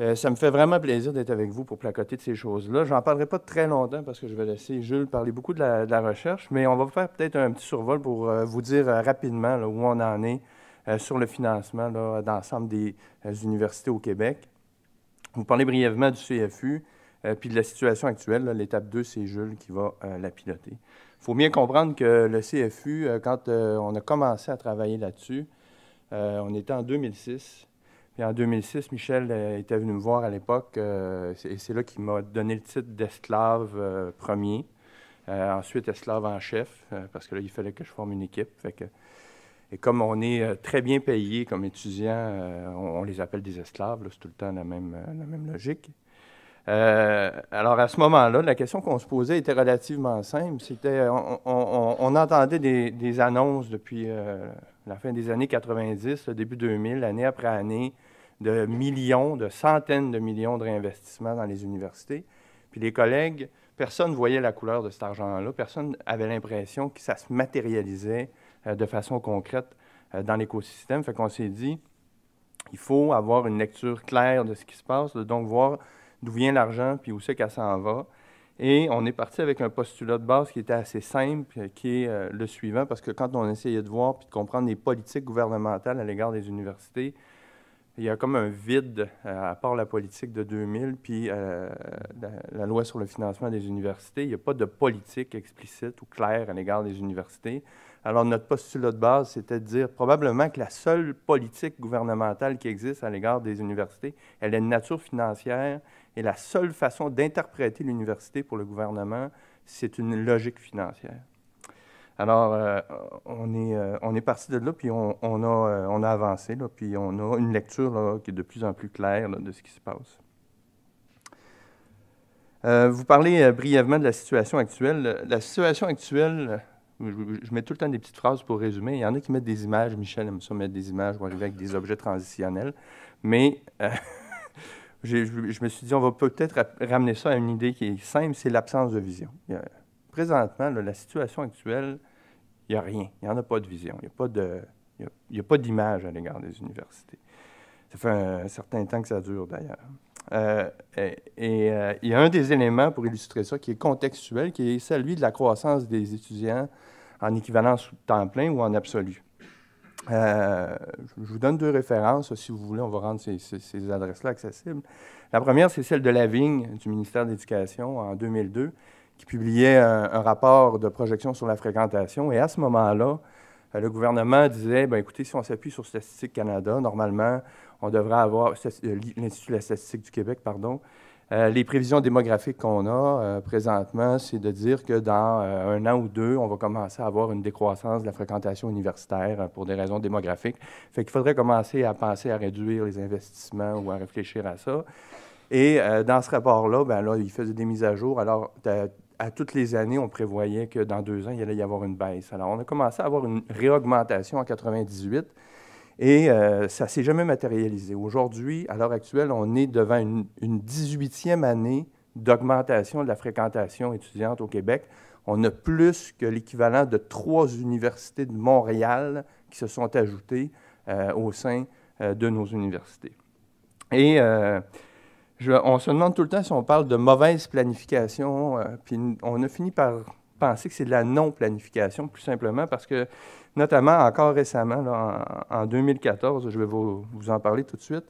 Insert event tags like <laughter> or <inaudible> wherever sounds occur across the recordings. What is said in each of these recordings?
Euh, ça me fait vraiment plaisir d'être avec vous pour placoter de ces choses-là. Je n'en parlerai pas très longtemps parce que je vais laisser Jules parler beaucoup de la, recherche, mais on va faire peut-être un petit survol pour euh, vous dire euh, rapidement où on en est sur le financement d'ensemble des universités au Québec. Vous parlez brièvement du CFU, puis de la situation actuelle. L'étape 2, c'est Jules qui va la piloter. Il faut bien comprendre que le CFU, quand on a commencé à travailler là-dessus, on était en 2006 en 2006, Michel euh, était venu me voir à l'époque, et euh, c'est là qu'il m'a donné le titre d'esclave euh, premier. ensuite, esclave en chef, parce que là, il fallait que je forme une équipe. et comme on est très bien payé comme étudiants, on, les appelle des esclaves, c'est tout le temps la même, logique. alors, à ce moment-là, la question qu'on se posait était relativement simple. C'était, on, entendait des, annonces depuis la fin des années 90, début 2000, année après année, de millions, de centaines de millions de réinvestissements dans les universités. Puis les collègues, personne ne voyait la couleur de cet argent-là, personne n'avait l'impression que ça se matérialisait euh, de façon concrète euh, dans l'écosystème. Fait qu'on s'est dit, il faut avoir une lecture claire de ce qui se passe, donc voir d'où vient l'argent, puis où c'est qu'elle s'en va. Et on est parti avec un postulat de base qui était assez simple, euh, qui est le suivant, parce que quand on essayait de voir puis de comprendre les politiques gouvernementales à l'égard des universités, il y a comme un vide, euh, à part la politique de 2000, puis euh, la, la, loi sur le financement des universités, il n'y a pas de politique explicite ou claire à l'égard des universités. Alors notre postulat de base, c'était de dire probablement que la seule politique gouvernementale qui existe à l'égard des universités, elle est de nature financière, et la seule façon d'interpréter l'université pour le gouvernement, c'est une logique financière. Alors, euh, euh, on, est, parti de là, puis on, euh, a, avancé, puis on a une lecture qui est de plus en plus claire de ce qui se passe. vous parlez brièvement de la situation actuelle. La situation actuelle, je, mets tout le temps des petites phrases pour résumer. Il y en a qui mettent des images. Michel aime ça mettre des images ou arriver avec des objets transitionnels. Mais <laughs> je, me suis dit, on va peut-être ramener ça à une idée qui est simple, c'est l'absence de vision. Présentement, la situation actuelle il n'y a rien. Il n'y en a pas de vision. Il n'y a pas de. a, pas d'image à l'égard des universités. Ça fait un, certain temps que ça dure, d'ailleurs. Euh, et, euh, il y a un des éléments pour illustrer ça qui est contextuel, qui est celui de la croissance des étudiants en équivalence temps plein ou en absolu. Euh, je vous donne deux références, si vous voulez, on va rendre ces, ces adresses-là accessibles. La première, c'est celle de Vigne du ministère de l'Éducation, en 2002, qui publiait euh, un, rapport de projection sur la fréquentation. Et à ce moment-là, euh, le gouvernement disait, ben, écoutez, si on s'appuie sur Statistique Canada, normalement, on devrait avoir, euh, l'Institut de la statistique du Québec, pardon, les prévisions démographiques qu'on a présentement, c'est de dire que dans un an ou deux, on va commencer à avoir une décroissance de la fréquentation universitaire pour des raisons démographiques. Fait qu'il faudrait commencer à penser à réduire les investissements ou à réfléchir à ça. Et dans ce rapport-là, ben là, il faisait des mises à jour. Alors, à toutes les années, on prévoyait que dans deux ans, il allait y avoir une baisse. Alors, on a commencé à avoir une réaugmentation en 98 et euh, ça ne s'est jamais matérialisé. Aujourd'hui, à l'heure actuelle, on est devant une, 18e année d'augmentation de la fréquentation étudiante au Québec. On a plus que l'équivalent de trois universités de Montréal qui se sont ajoutées euh, au sein euh, de nos universités. Et on se demande tout le temps si on parle de mauvaise planification, euh, puis on a fini par penser que c'est de la non-planification, plus simplement parce que, notamment encore récemment, en, 2014, je vais vous, en parler tout de suite,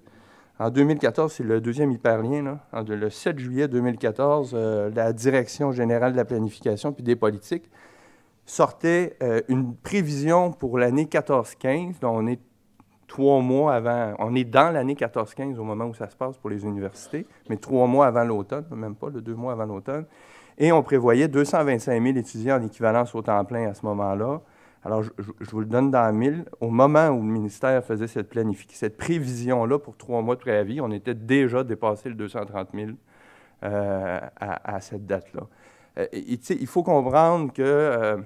en 2014, c'est le deuxième hyperlien, le 7 juillet 2014, euh, la Direction générale de la planification puis des politiques sortait euh, une prévision pour l'année 14-15, dont on est trois mois avant, on est dans l'année 14-15 au moment où ça se passe pour les universités, mais trois mois avant l'automne, même pas, le deux mois avant l'automne. Et on prévoyait 225 000 étudiants en équivalence au temps plein à ce moment-là. Alors, je, vous le donne dans 1000. Au moment où le ministère faisait cette, planification, cette prévision-là pour trois mois de préavis, on était déjà dépassé le 230 000 euh, à, cette date-là. Euh, il faut comprendre que, euh,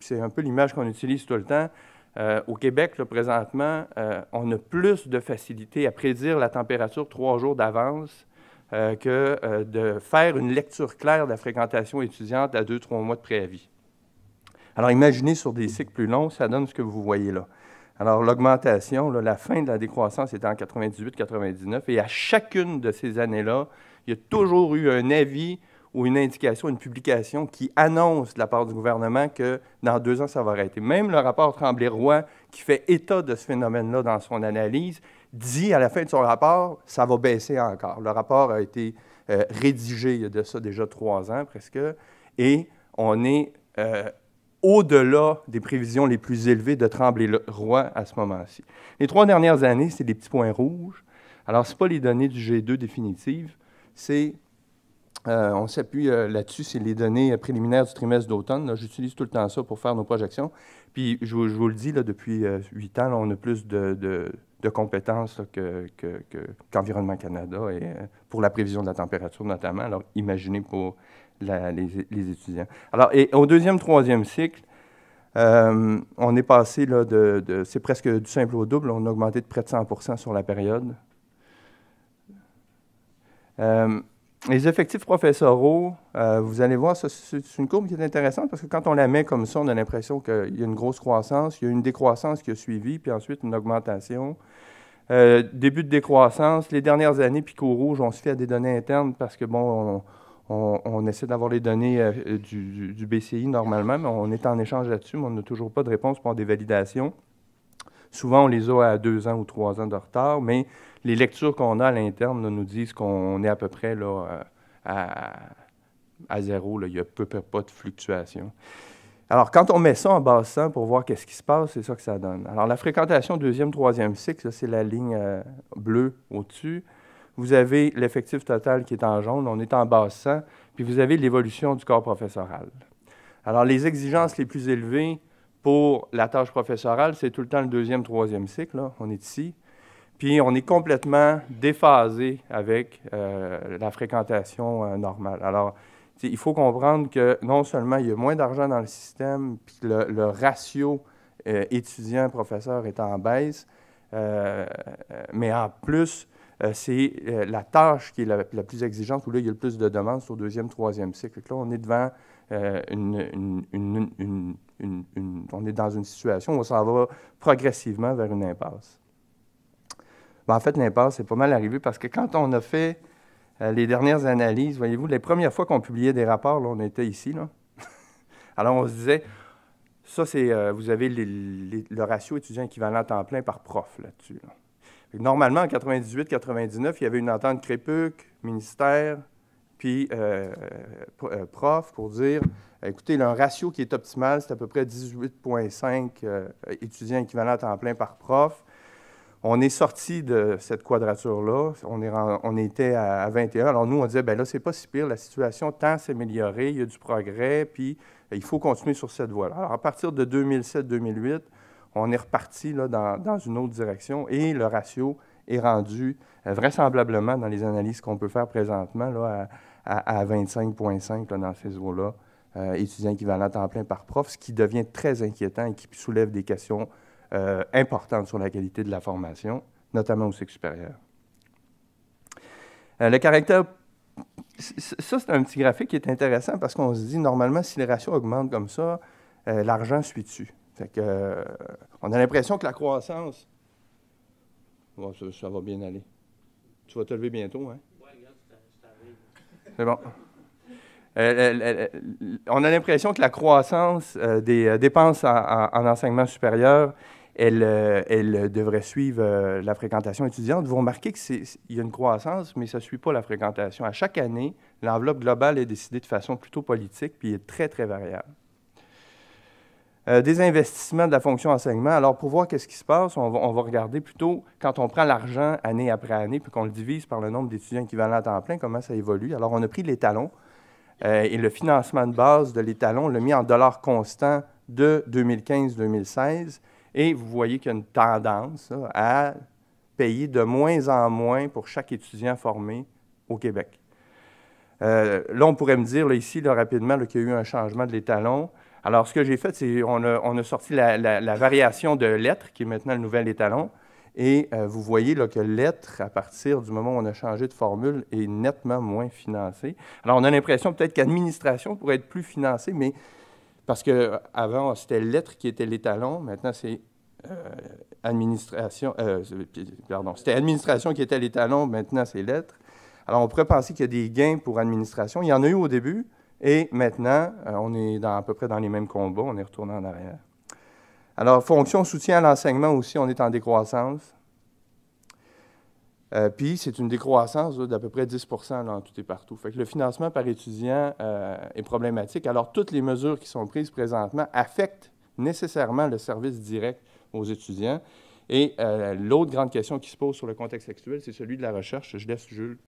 c'est un peu l'image qu'on utilise tout le temps, euh, au Québec, présentement, euh, on a plus de facilité à prédire la température trois jours d'avance euh, que de faire une lecture claire de la fréquentation étudiante à deux, trois mois de préavis. Alors, imaginez sur des cycles plus longs, ça donne ce que vous voyez là. Alors, l'augmentation, la fin de la décroissance était en 98-99, et à chacune de ces années-là, il y a toujours eu un avis ou une indication, une publication qui annonce de la part du gouvernement que dans deux ans, ça va arrêter. Même le rapport Tremblay-Roy, qui fait état de ce phénomène-là dans son analyse, dit à la fin de son rapport, ça va baisser encore. Le rapport a été euh, rédigé il y a de ça déjà trois ans presque, et on est euh, au-delà des prévisions les plus élevées de Tremblay-Roy à ce moment-ci. Les trois dernières années, c'est des petits points rouges. Alors, ce pas les données du G2 définitives, c'est euh, on s'appuie euh, là-dessus, c'est les données préliminaires du trimestre d'automne. J'utilise tout le temps ça pour faire nos projections. Puis, je, vous le dis, là, depuis euh, huit ans, on a plus de, compétences qu'Environnement que, Canada et pour la prévision de la température notamment. Alors, imaginez pour les, étudiants. Alors, et au deuxième, troisième cycle, on est passé là, de, c'est presque du simple au double. On a augmenté de près de 100 sur la période les effectifs professoraux, euh, vous allez voir, c'est une courbe qui est intéressante parce que quand on la met comme ça, on a l'impression qu'il y a une grosse croissance, il y a une décroissance qui a suivi, puis ensuite une augmentation. Euh, début de décroissance, les dernières années, puis qu'au rouge, on se fait à des données internes parce que, bon, on, essaie d'avoir les données euh, du, BCI normalement, mais on est en échange là-dessus, mais on n'a toujours pas de réponse pour des validations. Souvent, on les a à deux ans ou trois ans de retard, mais les lectures qu'on a à l'interne nous disent qu'on est à peu près là, euh, à, zéro. Il n'y a peu, peu pas de fluctuation. Alors, quand on met ça en basse 100 pour voir qu'est-ce qui se passe, c'est ça que ça donne. Alors, la fréquentation deuxième, troisième cycle, ça, c'est la ligne euh, bleue au-dessus. Vous avez l'effectif total qui est en jaune, on est en basse 100, puis vous avez l'évolution du corps professoral. Alors, les exigences les plus élevées pour la tâche professorale, c'est tout le temps le deuxième, troisième cycle. On est ici. Puis on est complètement déphasé avec euh, la fréquentation euh, normale. Alors, il faut comprendre que non seulement il y a moins d'argent dans le système, puis le, ratio euh, étudiant-professeur est en baisse, mais en plus, c'est la tâche qui est la, plus exigeante, où là, il y a le plus de demandes sur deuxième, troisième cycle. Donc Là, on est devant une... On est dans une situation où on s'en va progressivement vers une impasse. Ben, en fait, l'impasse c'est pas mal arrivé parce que quand on a fait euh, les dernières analyses, voyez-vous, les premières fois qu'on publiait des rapports, on était ici. <laughs> Alors, on se disait, ça, c'est, euh, vous avez le ratio étudiant équivalent temps plein par prof là-dessus. Normalement, en 98-99, il y avait une entente Crépuc, ministère, puis euh, prof pour dire, écoutez, le ratio qui est optimal, c'est à peu près 18,5 étudiants équivalents temps plein par prof. On est sorti de cette quadrature-là. On, était à, 21. Alors, nous, on disait, ben là, c'est pas si pire. La situation tend à s'améliorer. Il y a du progrès. Puis, euh, il faut continuer sur cette voie-là. Alors, à partir de 2007-2008, on est reparti dans, une autre direction et le ratio est rendu euh, vraisemblablement dans les analyses qu'on peut faire présentement à, 25,5 dans ces eaux-là, euh, étudiants équivalents temps plein par prof, ce qui devient très inquiétant et qui soulève des questions euh, importante sur la qualité de la formation, notamment au cycle supérieur. Euh, le caractère... Ça, c'est un petit graphique qui est intéressant parce qu'on se dit, normalement, si les ratios augmentent comme ça, euh, l'argent suit dessus. Fait que, on a l'impression que la croissance... ça, va bien aller. Tu vas te lever bientôt, hein? C'est bon. on a l'impression que la croissance des dépenses en, enseignement supérieur euh, elle, devrait suivre euh, la fréquentation étudiante. Vous remarquez qu'il y a une croissance, mais ça ne suit pas la fréquentation. À chaque année, l'enveloppe globale est décidée de façon plutôt politique, puis est très, très variable. Euh, des investissements de la fonction enseignement. Alors, pour voir qu'est-ce qui se passe, on va, regarder plutôt quand on prend l'argent année après année, puis qu'on le divise par le nombre d'étudiants équivalents à temps plein, comment ça évolue. Alors, on a pris l'étalon et le financement de base de l'étalon, on l'a mis en dollars constants de 2015-2016 et vous voyez qu'il y a une tendance à payer de moins en moins pour chaque étudiant formé au Québec. Euh, là, on pourrait me dire ici rapidement qu'il y a eu un changement de l'étalon. Alors, ce que j'ai fait, c'est on a, sorti la, variation de lettres, qui est maintenant le nouvel étalon. Et euh, vous voyez que lettres, à partir du moment où on a changé de formule, est nettement moins financée. Alors, on a l'impression peut-être qu'administration pourrait être plus financée, mais parce qu'avant, c'était lettres qui était l'étalon, maintenant c'est euh, administration, euh, pardon, c'était administration qui était l'étalon, maintenant c'est l'être. Alors on pourrait penser qu'il y a des gains pour administration. Il y en a eu au début, et maintenant, euh, on est à peu près dans les mêmes combats, on est retourné en arrière. Alors, fonction soutien à l'enseignement aussi, on est en décroissance. Euh, puis c'est une décroissance d'à peu près 10 dans tout et partout. Fait que le financement par étudiant euh, est problématique. Alors, toutes les mesures qui sont prises présentement affectent nécessairement le service direct aux étudiants. Et euh, l'autre grande question qui se pose sur le contexte actuel, c'est celui de la recherche. Je laisse Jules